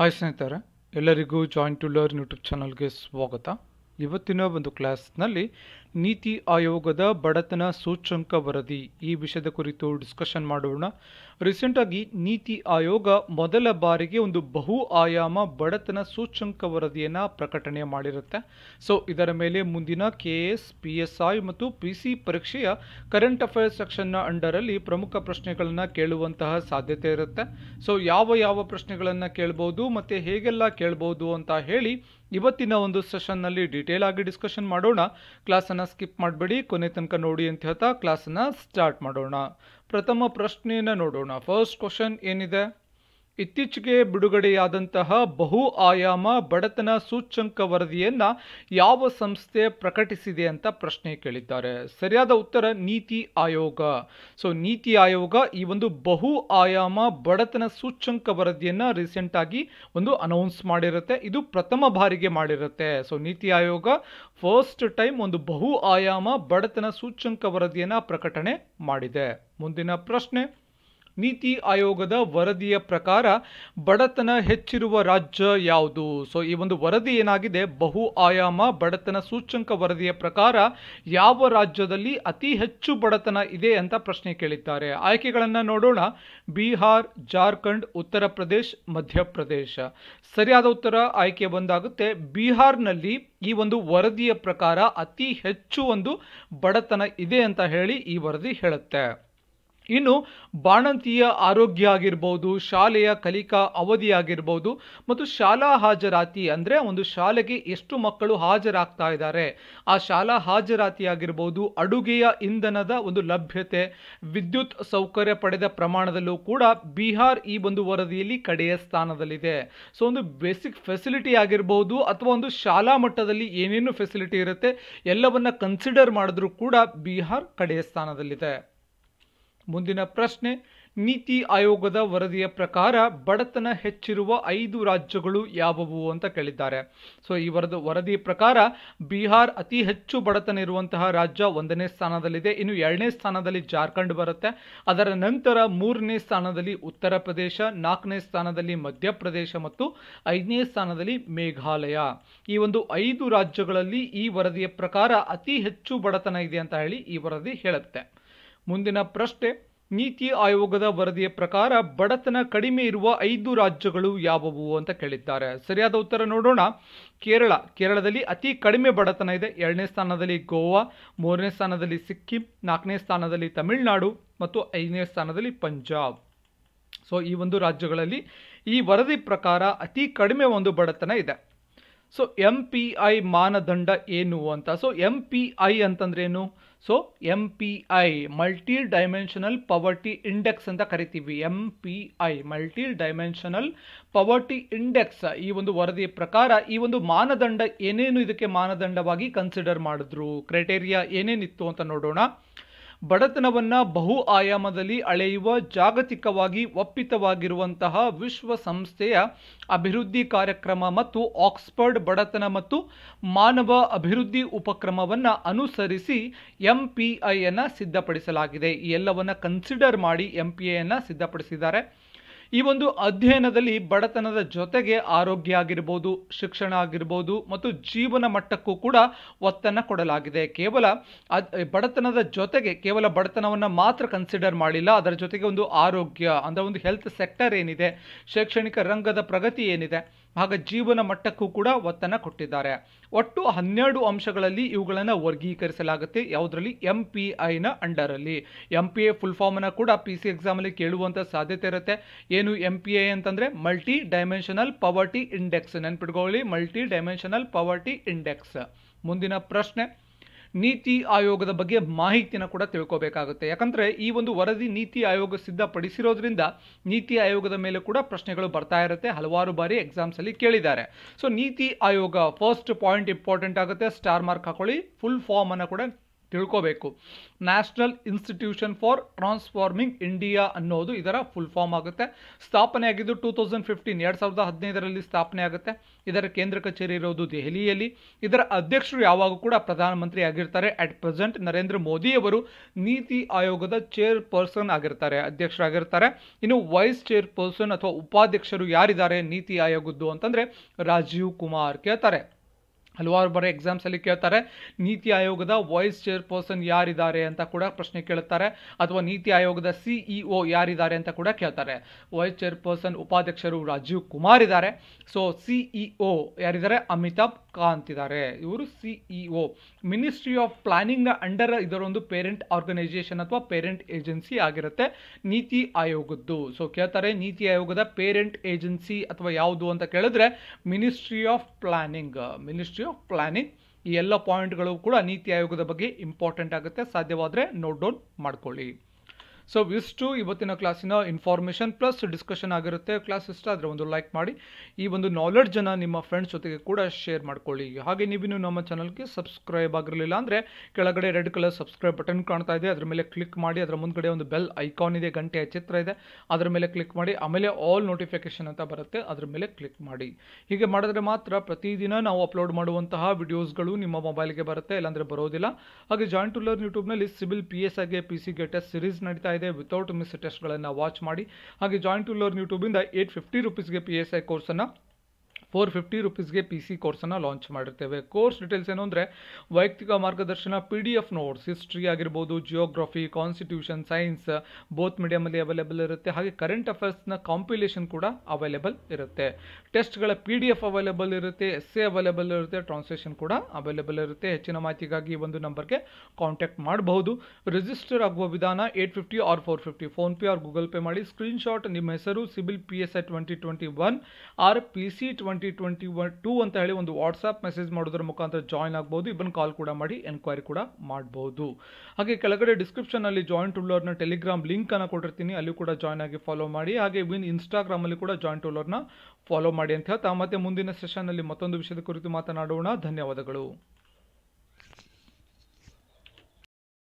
hi ಸ್ನೇಹಿತರೆ ಎಲ್ಲರಿಗೂ joint to learn YouTube ಚಾನಲ್ಗೆ ಸ್ವಾಗತ ಇವತ್ತಿನ ಒಂದು ಕ್ಲಾಸ್ನಲ್ಲಿ ನೀತಿ ಆಯೋಗದ ಬಡತನ ಸೂಚ್ಯಂಕ ವರದಿ ಈ ವಿಷಯದ ಕುರಿತು ಡಿಸ್ಕಷನ್ ಮಾಡೋಣ ರೀಸೆಂಟಾಗಿ ನೀತಿ ಆಯೋಗ ಮೊದಲ ಬಾರಿಗೆ ಒಂದು ಬಹು ಆಯಾಮ ಬಡತನ ಸೂಚ್ಯಂಕ ವರದಿಯನ್ನು ಪ್ರಕಟಣೆ ಮಾಡಿರುತ್ತೆ ಸೊ ಇದರ ಮೇಲೆ ಮುಂದಿನ K S P S I ಮತ್ತು ಪಿ ಸಿ ಪರೀಕ್ಷೆಯ ಕರೆಂಟ್ ಅಫೇರ್ಸ್ ಸೆಕ್ಷನ್ನ ಅಂಡರಲ್ಲಿ ಪ್ರಮುಖ ಪ್ರಶ್ನೆಗಳನ್ನು ಕೇಳುವಂತಹ ಸಾಧ್ಯತೆ ಇರುತ್ತೆ ಸೊ ಯಾವ ಯಾವ ಪ್ರಶ್ನೆಗಳನ್ನು ಕೇಳ್ಬೋದು ಮತ್ತು ಹೇಗೆಲ್ಲ ಕೇಳ್ಬೋದು ಅಂತ ಹೇಳಿ ಇವತ್ತಿನ ಒಂದು ಸೆಷನ್ನಲ್ಲಿ ಡೀಟೇಲ್ ಆಗಿ ಡಿಸ್ಕಷನ್ ಮಾಡೋಣ ಕ್ಲಾಸನ್ನು ಸ್ಕಿಪ್ ಮಾಡಬೇಡಿ ಕೊನೆ ತನಕ ನೋಡಿ ಅಂತ ಹೇಳ್ತಾ ಕ್ಲಾಸನ್ನು ಸ್ಟಾರ್ಟ್ ಮಾಡೋಣ ಪ್ರಥಮ ಪ್ರಶ್ನೆಯನ್ನು ನೋಡೋಣ ಫಸ್ಟ್ ಕ್ವಶನ್ ಏನಿದೆ ಇತ್ತೀಚೆಗೆ ಬಿಡುಗಡೆಯಾದಂತಹ ಬಹು ಆಯಾಮ ಬಡತನ ಸೂಚ್ಯಂಕ ವರದಿಯನ್ನು ಯಾವ ಸಂಸ್ಥೆ ಪ್ರಕಟಿಸಿದೆ ಅಂತ ಪ್ರಶ್ನೆ ಕೇಳಿದ್ದಾರೆ ಸರಿಯಾದ ಉತ್ತರ ನೀತಿ ಆಯೋಗ ಸೊ ನೀತಿ ಆಯೋಗ ಈ ಒಂದು ಬಹು ಆಯಾಮ ಬಡತನ ಸೂಚ್ಯಂಕ ವರದಿಯನ್ನು ರೀಸೆಂಟ್ ಆಗಿ ಒಂದು ಅನೌನ್ಸ್ ಮಾಡಿರುತ್ತೆ ಇದು ಪ್ರಥಮ ಬಾರಿಗೆ ಮಾಡಿರುತ್ತೆ so NITI Aayog first time ಒಂದು ಬಹು ಆಯಾಮ ಬಡತನ ಸೂಚ್ಯಂಕ ವರದಿಯನ್ನು ಪ್ರಕಟಣೆ ಮಾಡಿದೆ ಮುಂದಿನ ಪ್ರಶ್ನೆ ನೀತಿ ಆಯೋಗದ ವರದಿಯ ಪ್ರಕಾರ ಬಡತನ ಹೆಚ್ಚಿರುವ ರಾಜ್ಯ ಯಾವುದು ಸೊ ಈ ಒಂದು ವರದಿ ಏನಾಗಿದೆ ಬಹು ಆಯಾಮ ಬಡತನ ಸೂಚ್ಯಂಕ ವರದಿಯ ಪ್ರಕಾರ ಯಾವ ರಾಜ್ಯದಲ್ಲಿ ಅತಿ ಹೆಚ್ಚು ಬಡತನ ಇದೆ ಅಂತ ಪ್ರಶ್ನೆ ಕೇಳಿದ್ದಾರೆ ಆಯ್ಕೆಗಳನ್ನು ನೋಡೋಣ ಬಿಹಾರ್ ಜಾರ್ಖಂಡ್ ಉತ್ತರ ಪ್ರದೇಶ ಮಧ್ಯಪ್ರದೇಶ ಸರಿಯಾದ ಉತ್ತರ ಆಯ್ಕೆ ಬಂದಾಗುತ್ತೆ ಬಿಹಾರ್ನಲ್ಲಿ ಈ ಒಂದು ವರದಿಯ ಪ್ರಕಾರ ಅತಿ ಹೆಚ್ಚು ಒಂದು ಬಡತನ ಇದೆ ಅಂತ ಹೇಳಿ ಈ ವರದಿ ಹೇಳುತ್ತೆ ಇನ್ನು ಬಾಣಂತಿಯ ಆರೋಗ್ಯ ಆಗಿರ್ಬೋದು ಶಾಲೆಯ ಕಲಿಕಾ ಅವಧಿ ಆಗಿರ್ಬೋದು ಮತ್ತು ಶಾಲಾ ಹಾಜರಾತಿ ಅಂದರೆ ಒಂದು ಶಾಲೆಗೆ ಎಷ್ಟು ಮಕ್ಕಳು ಹಾಜರಾಗ್ತಾ ಇದ್ದಾರೆ ಆ ಶಾಲಾ ಹಾಜರಾತಿ ಆಗಿರ್ಬೋದು ಅಡುಗೆಯ ಇಂಧನದ ಒಂದು ಲಭ್ಯತೆ ವಿದ್ಯುತ್ ಸೌಕರ್ಯ ಪಡೆದ ಪ್ರಮಾಣದಲ್ಲೂ ಕೂಡ ಬಿಹಾರ್ ಈ ಒಂದು ವರದಿಯಲ್ಲಿ ಕಡೆಯ ಸ್ಥಾನದಲ್ಲಿದೆ ಸೊ ಒಂದು ಬೇಸಿಕ್ ಫೆಸಿಲಿಟಿ ಆಗಿರಬಹುದು ಅಥವಾ ಒಂದು ಶಾಲಾ ಮಟ್ಟದಲ್ಲಿ ಏನೇನು ಫೆಸಿಲಿಟಿ ಇರುತ್ತೆ ಎಲ್ಲವನ್ನ ಕನ್ಸಿಡರ್ ಮಾಡಿದ್ರೂ ಕೂಡ ಬಿಹಾರ್ ಕಡೆಯ ಸ್ಥಾನದಲ್ಲಿದೆ ಮುಂದಿನ ಪ್ರಶ್ನೆ ನೀತಿ ಆಯೋಗದ ವರದಿಯ ಪ್ರಕಾರ ಬಡತನ ಹೆಚ್ಚಿರುವ ಐದು ರಾಜ್ಯಗಳು ಯಾವುವು ಅಂತ ಕೇಳಿದ್ದಾರೆ ಸೊ ಈ ವರದ ವರದಿ ಪ್ರಕಾರ ಬಿಹಾರ್ ಅತಿ ಹೆಚ್ಚು ಬಡತನ ಇರುವಂತಹ ರಾಜ್ಯ ಒಂದನೇ ಸ್ಥಾನದಲ್ಲಿದೆ ಇನ್ನು ಎರಡನೇ ಸ್ಥಾನದಲ್ಲಿ ಜಾರ್ಖಂಡ್ ಬರುತ್ತೆ ಅದರ ನಂತರ ಮೂರನೇ ಸ್ಥಾನದಲ್ಲಿ ಉತ್ತರ ಪ್ರದೇಶ ನಾಲ್ಕನೇ ಸ್ಥಾನದಲ್ಲಿ ಮಧ್ಯಪ್ರದೇಶ ಮತ್ತು ಐದನೇ ಸ್ಥಾನದಲ್ಲಿ ಮೇಘಾಲಯ ಈ ಒಂದು ಐದು ರಾಜ್ಯಗಳಲ್ಲಿ ಈ ವರದಿಯ ಪ್ರಕಾರ ಅತಿ ಹೆಚ್ಚು ಬಡತನ ಇದೆ ಅಂತ ಹೇಳಿ ಈ ವರದಿ ಹೇಳುತ್ತೆ ಮುಂದಿನ ಪ್ರಶ್ನೆ ನೀತಿ ಆಯೋಗದ ವರದಿಯ ಪ್ರಕಾರ ಬಡತನ ಕಡಿಮೆ ಇರುವ ಐದು ರಾಜ್ಯಗಳು ಯಾವುವು ಅಂತ ಕೇಳಿದ್ದಾರೆ ಸರಿಯಾದ ಉತ್ತರ ನೋಡೋಣ ಕೇರಳ ಕೇರಳದಲ್ಲಿ ಅತಿ ಕಡಿಮೆ ಬಡತನ ಇದೆ ಎರಡನೇ ಸ್ಥಾನದಲ್ಲಿ ಗೋವಾ ಮೂರನೇ ಸ್ಥಾನದಲ್ಲಿ ಸಿಕ್ಕಿಂ ನಾಲ್ಕನೇ ಸ್ಥಾನದಲ್ಲಿ ತಮಿಳುನಾಡು ಮತ್ತು ಐದನೇ ಸ್ಥಾನದಲ್ಲಿ ಪಂಜಾಬ್ ಸೊ ಈ ಒಂದು ರಾಜ್ಯಗಳಲ್ಲಿ ಈ ವರದಿ ಪ್ರಕಾರ ಅತಿ ಕಡಿಮೆ ಒಂದು ಬಡತನ ಇದೆ ಸೊ ಎಂ ಪಿ ಐ ಮಾನದಂಡ ಏನು ಅಂತ ಸೊ ಎಂ ಪಿ ಐ ಅಂತಂದ್ರೇನು so M P I multidimensional poverty index ಅಂತ ಕರಿತೀವಿ M P I multidimensional poverty index ಈ ಒಂದು ವರದಿಯ ಪ್ರಕಾರ ಈ ಒಂದು ಮಾನದಂಡ ಏನೇನು ಇದಕ್ಕೆ ಮಾನದಂಡವಾಗಿ ಕನ್ಸಿಡರ್ ಮಾಡಿದ್ರು ಕ್ರೈಟೇರಿಯಾ ಏನೇನಿತ್ತು ಅಂತ ನೋಡೋಣ ಬಡತನವನ್ನು ಬಹು ಆಯಾಮದಲ್ಲಿ ಅಳೆಯುವ ಜಾಗತಿಕವಾಗಿ ಒಪ್ಪಿತವಾಗಿರುವಂತಹ ವಿಶ್ವಸಂಸ್ಥೆಯ ಅಭಿವೃದ್ಧಿ ಕಾರ್ಯಕ್ರಮ ಮತ್ತು ಆಕ್ಸ್ಫರ್ಡ್ ಬಡತನ ಮತ್ತು ಮಾನವ ಅಭಿವೃದ್ಧಿ ಉಪಕ್ರಮವನ್ನು ಅನುಸರಿಸಿ ಎಂ ಪಿ ಐಯನ್ನು ಸಿದ್ಧಪಡಿಸಲಾಗಿದೆ ಈ ಎಲ್ಲವನ್ನು ಕನ್ಸಿಡರ್ ಮಾಡಿ ಎಂ ಪಿ ಐಯನ್ನು ಸಿದ್ಧಪಡಿಸಿದ್ದಾರೆ ಈ ಒಂದು ಅಧ್ಯಯನದಲ್ಲಿ ಬಡತನದ ಜೊತೆಗೆ ಆರೋಗ್ಯ ಆಗಿರ್ಬೋದು ಶಿಕ್ಷಣ ಆಗಿರ್ಬೋದು ಮತ್ತು ಜೀವನ ಮಟ್ಟಕ್ಕೂ ಕೂಡ ಒತ್ತನ್ನು ಕೊಡಲಾಗಿದೆ ಕೇವಲ ಬಡತನದ ಜೊತೆಗೆ ಕೇವಲ ಬಡತನವನ್ನು ಮಾತ್ರ ಕನ್ಸಿಡರ್ ಮಾಡಿಲ್ಲ ಅದರ ಜೊತೆಗೆ ಒಂದು ಆರೋಗ್ಯ ಅಂದರೆ ಒಂದು ಹೆಲ್ತ್ ಸೆಕ್ಟರ್ ಏನಿದೆ ಶೈಕ್ಷಣಿಕ ರಂಗದ ಪ್ರಗತಿ ಏನಿದೆ ಆಗ ಜೀವನ ಮಟ್ಟಕ್ಕೂ ಕೂಡ ಒತ್ತನ್ನು ಕೊಟ್ಟಿದ್ದಾರೆ ಒಟ್ಟು ಹನ್ನೆರಡು ಅಂಶಗಳಲ್ಲಿ ಇವುಗಳನ್ನು ವರ್ಗೀಕರಿಸಲಾಗುತ್ತೆ ಯಾವುದರಲ್ಲಿ ಎಂ ಪಿ ಐನ ಅಂಡರಲ್ಲಿ ಎಂ ಪಿ ಐ ಫುಲ್ ಫಾರ್ಮನ್ನು ಕೂಡ ಪಿ ಸಿ ಎಕ್ಸಾಮಲ್ಲಿ ಕೇಳುವಂಥ ಸಾಧ್ಯತೆ ಇರುತ್ತೆ ಏನು ಎಂ ಪಿ ಐ ಅಂತಂದರೆ ಮಲ್ಟಿ ಡೈಮೆನ್ಷನಲ್ ಪವರ್ಟಿ ಇಂಡೆಕ್ಸ್ ನೆನ್ಪಿಟ್ಕೊಳ್ಳಿ ಮಲ್ಟಿ ಡೈಮೆನ್ಷನಲ್ ಪವರ್ಟಿ ಇಂಡೆಕ್ಸ್ ಮುಂದಿನ ಪ್ರಶ್ನೆ ನೀತಿ ಆಯೋಗದ ಬಗ್ಗೆ ಮಾಹಿತಿಯನ್ನು ಕೂಡ ತಿಳ್ಕೋಬೇಕಾಗುತ್ತೆ ಯಾಕಂದರೆ ಈ ಒಂದು ವರದಿ ನೀತಿ ಆಯೋಗ ಸಿದ್ಧಪಡಿಸಿರೋದ್ರಿಂದ ನೀತಿ ಆಯೋಗದ ಮೇಲೆ ಕೂಡ ಪ್ರಶ್ನೆಗಳು ಬರ್ತಾ ಇರುತ್ತೆ ಹಲವಾರು ಬಾರಿ ಎಕ್ಸಾಮ್ಸಲ್ಲಿ ಕೇಳಿದ್ದಾರೆ so NITI Aayog first point important ಆಗುತ್ತೆ ಸ್ಟಾರ್ ಮಾರ್ಕ್ ಹಾಕೊಳ್ಳಿ ಫುಲ್ ಅನ್ನು ಕೂಡ ತಿಳ್ಕೋಬೇಕು national institution for transforming India ಅನ್ನೋದು ಇದರ ಫುಲ್ ಫಾರ್ಮ್ ಆಗುತ್ತೆ ಸ್ಥಾಪನೆಯಾಗಿದ್ದು ಟೂ ತೌಸಂಡ್ ಫಿಫ್ಟೀನ್ ಎರಡು ಸಾವಿರದ ಹದಿನೈದರಲ್ಲಿ ಸ್ಥಾಪನೆ ಆಗುತ್ತೆ ಇದರ ಕೇಂದ್ರ ಕಚೇರಿ ಇರೋದು ದೆಹಲಿಯಲ್ಲಿ ಇದರ ಅಧ್ಯಕ್ಷರು ಯಾವಾಗ ಕೂಡ ಪ್ರಧಾನಮಂತ್ರಿ ಆಗಿರ್ತಾರೆ ಅಟ್ ಪ್ರೆಸೆಂಟ್ ನರೇಂದ್ರ ಮೋದಿಯವರು ನೀತಿ ಆಯೋಗದ ಚೇರ್ ಪರ್ಸನ್ ಆಗಿರ್ತಾರೆ ಅಧ್ಯಕ್ಷರಾಗಿರ್ತಾರೆ ಇನ್ನು ವೈಸ್ ಚೇರ್ ಪರ್ಸನ್ ಅಥವಾ ಉಪಾಧ್ಯಕ್ಷರು ಯಾರಿದ್ದಾರೆ ನೀತಿ ಆಯೋಗದ್ದು ಅಂತಂದರೆ ರಾಜೀವ್ ಕುಮಾರ್ ಕೇಳ್ತಾರೆ ಹಲವಾರು ಬಾರಿ ಎಕ್ಸಾಮ್ಸಲ್ಲಿ ಕೇಳ್ತಾರೆ ನೀತಿ ಆಯೋಗದ ವೈಸ್ ಚೇರ್ಪರ್ಸನ್ ಯಾರಿದ್ದಾರೆ ಅಂತ ಕೂಡ ಪ್ರಶ್ನೆ ಕೇಳುತ್ತಾರೆ ಅಥವಾ ನೀತಿ ಆಯೋಗದ ಸಿಇಒ e ಯಾರಿದ್ದಾರೆ ಅಂತ ಕೂಡ ಕೇಳ್ತಾರೆ ವೈಸ್ ಚೇರ್ಪರ್ಸನ್ ಉಪಾಧ್ಯಕ್ಷರು ರಾಜೀವ್ ಕುಮಾರ್ ಇದ್ದಾರೆ ಸೊ ಸಿಇಒ e ಯಾರಿದ್ದಾರೆ ಅಮಿತಾಬ್ ಪಕ್ಕಾ ಅಂತಿದ್ದಾರೆ ಇವರು CEO ministry of planning under ಇದರೊಂದು ಪೇರೆಂಟ್ ಆರ್ಗನೈಸೇಷನ್ ಅಥವಾ ಪೇರೆಂಟ್ ಏಜೆನ್ಸಿ ಆಗಿರುತ್ತೆ ನೀತಿ ಆಯೋಗದ್ದು ಸೊ ಕೇಳ್ತಾರೆ ನೀತಿ ಆಯೋಗದ ಪೇರೆಂಟ್ ಏಜೆನ್ಸಿ ಅಥವಾ ಯಾವುದು ಅಂತ ಕೇಳಿದ್ರೆ ministry of planning ministry of planning ಈ ಎಲ್ಲ ಪಾಯಿಂಟ್ಗಳು ಕೂಡ ನೀತಿ ಆಯೋಗದ ಬಗ್ಗೆ ಇಂಪಾರ್ಟೆಂಟ್ ಆಗುತ್ತೆ ಸಾಧ್ಯವಾದರೆ ನೋಟ್ ಡೌನ್ ಮಾಡ್ಕೊಳ್ಳಿ ಸೊ ಇಷ್ಟು ಇವತ್ತಿನ ಕ್ಲಾಸಿನ ಇನ್ಫಾರ್ಮೇಷನ್ ಪ್ಲಸ್ ಡಿಸ್ಕಷನ್ ಆಗಿರುತ್ತೆ ಕ್ಲಾಸ್ ಇಷ್ಟ ಆದರೆ ಒಂದು ಲೈಕ್ ಮಾಡಿ ಈ ಒಂದು ನಾಲೆಡ್ಜನ್ನು ನಿಮ್ಮ ಫ್ರೆಂಡ್ಸ್ ಜೊತೆಗೆ ಕೂಡ ಶೇರ್ ಮಾಡ್ಕೊಳ್ಳಿ ಹಾಗೆ ನೀವಿನ್ನು ನಮ್ಮ ಚಾನಲ್ಗೆ ಸಬ್ಸ್ಕ್ರೈಬ್ ಆಗಿರಲಿಲ್ಲ ಅಂದರೆ ಕೆಳಗಡೆ ರೆಡ್ ಕಲರ್ ಸಬ್ಸ್ಕ್ರೈಬ್ ಬಟನ್ ಕಾಣ್ತಾ ಇದೆ ಅದರ ಮೇಲೆ ಕ್ಲಿಕ್ ಮಾಡಿ ಅದರ ಮುಂದ್ಗಡೆ ಒಂದು ಬೆಲ್ ಐಕಾನ್ ಇದೆ ಗಂಟೆ ಚಿತ್ರ ಇದೆ ಅದರ ಮೇಲೆ ಕ್ಲಿಕ್ ಮಾಡಿ ಆಮೇಲೆ ಆಲ್ ನೋಟಿಫಿಕೇಶನ್ ಅಂತ ಬರುತ್ತೆ ಅದರ ಮೇಲೆ ಕ್ಲಿಕ್ ಮಾಡಿ ಹೀಗೆ ಮಾಡಿದ್ರೆ ಮಾತ್ರ ಪ್ರತಿದಿನ ನಾವು ಅಪ್ಲೋಡ್ ಮಾಡುವಂತಹ ವಿಡಿಯೋಸ್ಗಳು ನಿಮ್ಮ ಮೊಬೈಲ್ಗೆ ಬರುತ್ತೆ ಇಲ್ಲಾಂದರೆ ಬರೋದಿಲ್ಲ ಹಾಗೆ ಜಾಯಿಂಟ್ ಟು ಲರ್ನ್ ಯೂಟ್ಯೂಬ್ನಲ್ಲಿ ಸಿವಿಲ್ ಪಿ ಎಸ್ ಆಗಿ ಪಿ ಸಿ ಗೆ ಟೆಸ್ಟ್ ಸಿರೀಸ್ ನಡೀತಾ ಇದೆ ಇದೆ ವಿತೌಟ್ ಮಿಸ್ ಟೆಸ್ಟ್ಗಳನ್ನು ವಾಚ್ ಮಾಡಿ ಹಾಗೆ ಜಾಯಿಂಟ್ ಟು ಲರ್ನ್ ಯೂಟ್ಯೂಬಿಂದ ಏಯ್ಟ್ ಫಿಫ್ಟಿ ರುಪೀಸ್ಗೆ ಪಿ ಎಸ್ ಐ ಕೋರ್ಸನ್ನು ಫೋರ್ ಫಿಫ್ಟಿ ರುಪೀಸ್ಗೆ ಪಿ ಸಿ ಕೋರ್ಸನ್ನು ಲಾಂಚ್ ಮಾಡಿರ್ತೇವೆ ಕೋರ್ಸ್ ಡೀಟೇಲ್ಸ್ ಏನು ಅಂದರೆ ವೈಯಕ್ತಿಕ ಮಾರ್ಗದರ್ಶನ P D F notes history ಆಗಿರ್ಬೋದು ಜಿಯೋಗ್ರಫಿ ಕಾನ್ಸ್ಟಿಟ್ಯೂಷನ್ ಸೈನ್ಸ್ ಬೋತ್ ಮೀಡಿಯಮಲ್ಲಿ ಅವೈಲೇಬಲ್ ಇರುತ್ತೆ ಹಾಗೆ ಕರೆಂಟ್ ಅಫೇರ್ಸ್ನ ಕಾಂಪಿಲೇಷನ್ ಕೂಡ ಅವೈಲೇಬಲ್ ಇರುತ್ತೆ ಟೆಸ್ಟ್ಗಳ ಪಿ ಡಿ ಎಫ್ ಅವೈಲೇಬಲ್ ಇರುತ್ತೆ ಎಸ್ ಎ ಅವೈಲೇಬಲ್ ಇರುತ್ತೆ ಟ್ರಾನ್ಸ್ಲೇಷನ್ ಕೂಡ ಅವೈಲೇಬಲ್ ಇರುತ್ತೆ ಹೆಚ್ಚಿನ ಮಾಹಿತಿಗಾಗಿ ಒಂದು ನಂಬರ್ಗೆ ಕಾಂಟ್ಯಾಕ್ಟ್ ಮಾಡಬಹುದು ರಿಜಿಸ್ಟರ್ ಆಗುವ ವಿಧಾನ eight fifty or four fifty PhonePe or Google Pay ಮಾಡಿ ಸ್ಕ್ರೀನ್ಶಾಟ್ ನಿಮ್ಮ ಹೆಸರು civil P S I twenty twenty one or P C twenty twenty twenty one two ಅಂತ ಹೇಳಿ ಒಂದು ವಾಟ್ಸಾಪ್ ಮೆಸೇಜ್ ಮಾಡೋದ್ರ ಮುಖಾಂತರ ಜಾಯ್ನ್ ಆಗ್ಬೋದು ಇಬ್ಬನ್ ಕಾಲ್ ಕೂಡ ಮಾಡಿ ಎನ್ಕ್ವೈರಿ ಕೂಡ ಮಾಡ್ಬೋದು ಹಾಗೆ ಕೆಳಗಡೆ ಡಿಸ್ಕ್ರಿಪ್ಷನಲ್ಲಿ ಜಾಯಿಂಟ್ ಟೂಲರ್ನ ಟೆಲಿಗ್ರಾಮ್ ಲಿಂಕ್ ಲಿಂಕನ್ನು ಕೊಟ್ಟಿರ್ತೀನಿ ಅಲ್ಲಿ ಕೂಡ ಜಾಯ್ನ್ ಆಗಿ ಫಾಲೋ ಮಾಡಿ ಹಾಗೆ ವಿನ್ ಇನ್ಸ್ಟಾಗ್ರಾಮಲ್ಲಿ ಕೂಡ ಜಾಯಿಂಟ್ ಟೂಲರ್ನ ಫಾಲೋ ಮಾಡಿ ಅಂತ ಹೇಳ್ತಾ ಮತ್ತೆ ಮುಂದಿನ ಸೆಷನ್ ಅಲ್ಲಿ ಮತ್ತೊಂದು ವಿಷಯದ ಕುರಿತು ಮಾತನಾಡೋಣ ಧನ್ಯವಾದಗಳು